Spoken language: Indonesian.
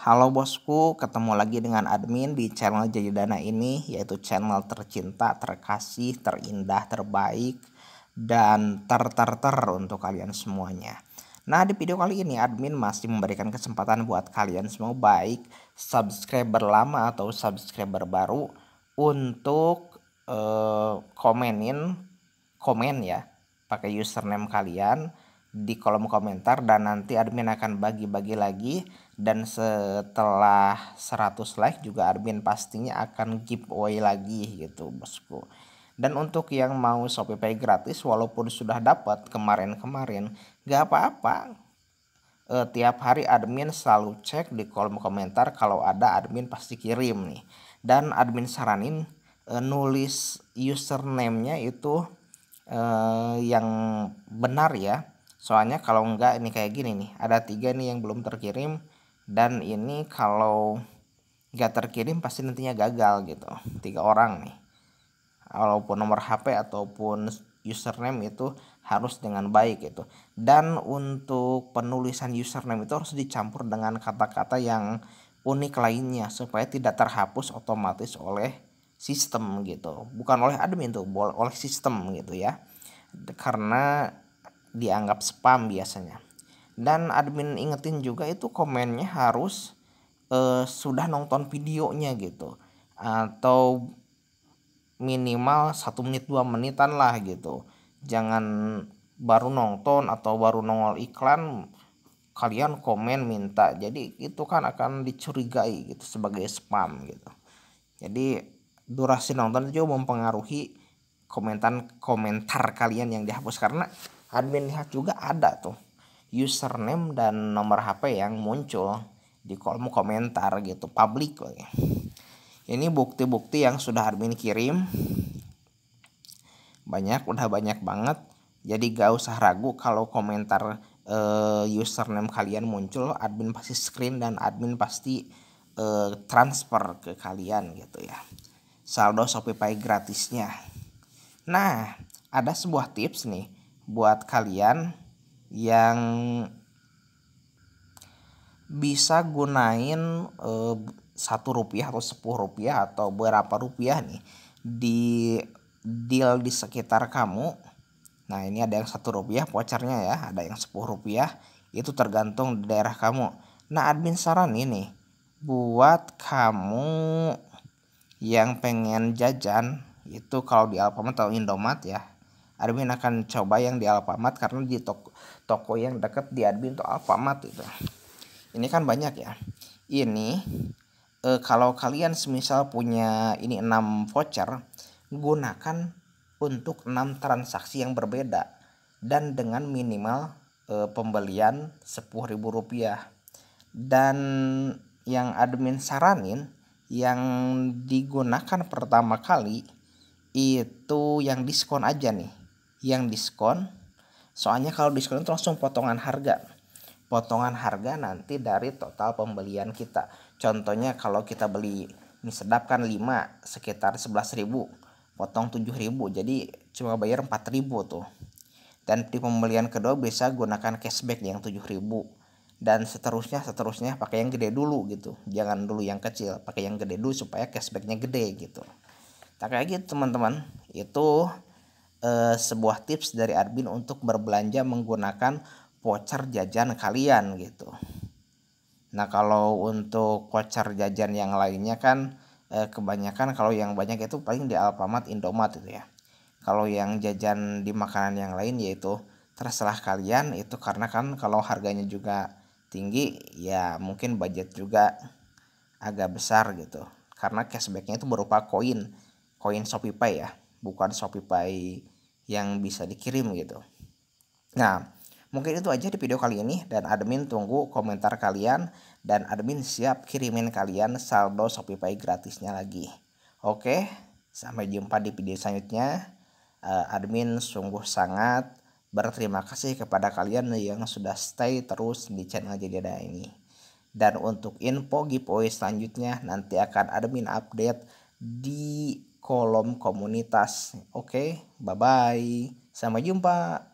Halo bosku, ketemu lagi dengan admin di channel Dana ini, yaitu channel tercinta, terkasih, terindah, terbaik, dan ter ter untuk kalian semuanya. Nah di video kali ini admin masih memberikan kesempatan buat kalian semua baik subscriber lama atau subscriber baru untuk uh, komenin komen ya pakai username kalian di kolom komentar dan nanti admin akan bagi-bagi lagi dan setelah 100 like juga admin pastinya akan giveaway lagi gitu bosku dan untuk yang mau Shopee Pay gratis walaupun sudah dapat kemarin-kemarin gak apa-apa e, tiap hari admin selalu cek di kolom komentar kalau ada admin pasti kirim nih dan admin saranin e, nulis username-nya itu e, yang benar ya soalnya kalau enggak ini kayak gini nih ada tiga nih yang belum terkirim dan ini kalau enggak terkirim pasti nantinya gagal gitu tiga orang nih walaupun nomor HP ataupun username itu harus dengan baik gitu dan untuk penulisan username itu harus dicampur dengan kata-kata yang unik lainnya supaya tidak terhapus otomatis oleh sistem gitu bukan oleh admin tuh oleh sistem gitu ya karena dianggap spam biasanya. Dan admin ingetin juga itu komennya harus uh, sudah nonton videonya gitu atau minimal satu menit dua menitan lah gitu. Jangan baru nonton atau baru nongol iklan kalian komen minta. Jadi itu kan akan dicurigai gitu sebagai spam gitu. Jadi durasi nonton itu juga mempengaruhi komentar komentar kalian yang dihapus karena admin lihat juga ada tuh username dan nomor HP yang muncul di kolom komentar gitu publik Ini bukti-bukti yang sudah admin kirim. Banyak udah banyak banget. Jadi gak usah ragu kalau komentar uh, username kalian muncul, admin pasti screen dan admin pasti uh, transfer ke kalian gitu ya. Saldo Shopee Pay gratisnya. Nah, ada sebuah tips nih buat kalian yang bisa gunain eh, satu rupiah atau sepuluh rupiah atau berapa rupiah nih di deal di sekitar kamu nah ini ada yang satu rupiah vouchernya ya ada yang sepuluh rupiah itu tergantung di daerah kamu nah admin saran ini buat kamu yang pengen jajan itu kalau di Alfamart atau Indomaret ya admin akan coba yang di Alfamart karena di toko, toko yang dekat di admin itu Alfamart itu ini kan banyak ya ini e, kalau kalian semisal punya ini 6 voucher gunakan untuk 6 transaksi yang berbeda dan dengan minimal e, pembelian Rp10.000 dan yang admin saranin yang digunakan pertama kali itu yang diskon aja nih yang diskon. Soalnya kalau diskon itu langsung potongan harga. Potongan harga nanti dari total pembelian kita. Contohnya kalau kita beli mie sedap kan 5 sekitar 11.000. Potong 7.000 jadi cuma bayar 4.000 tuh. Dan di pembelian kedua bisa gunakan cashback yang 7.000 dan seterusnya seterusnya pakai yang gede dulu gitu jangan dulu yang kecil pakai yang gede dulu supaya cashbacknya gede gitu tak kayak gitu teman-teman itu eh, sebuah tips dari Arbin untuk berbelanja menggunakan voucher jajan kalian gitu. Nah kalau untuk voucher jajan yang lainnya kan eh, kebanyakan kalau yang banyak itu paling di Alfamart, Indomaret itu ya. Kalau yang jajan di makanan yang lain yaitu terserah kalian itu karena kan kalau harganya juga tinggi ya mungkin budget juga agak besar gitu karena cashbacknya itu berupa koin koin ShopeePay ya bukan ShopeePay yang bisa dikirim gitu. Nah, mungkin itu aja di video kali ini dan admin tunggu komentar kalian dan admin siap kirimin kalian saldo Shopify gratisnya lagi. Oke, sampai jumpa di video selanjutnya. Eh, admin sungguh sangat berterima kasih kepada kalian yang sudah stay terus di channel Jadiada ini. Dan untuk info giveaway selanjutnya nanti akan admin update di kolom komunitas. Oke, okay, bye-bye. Sampai jumpa.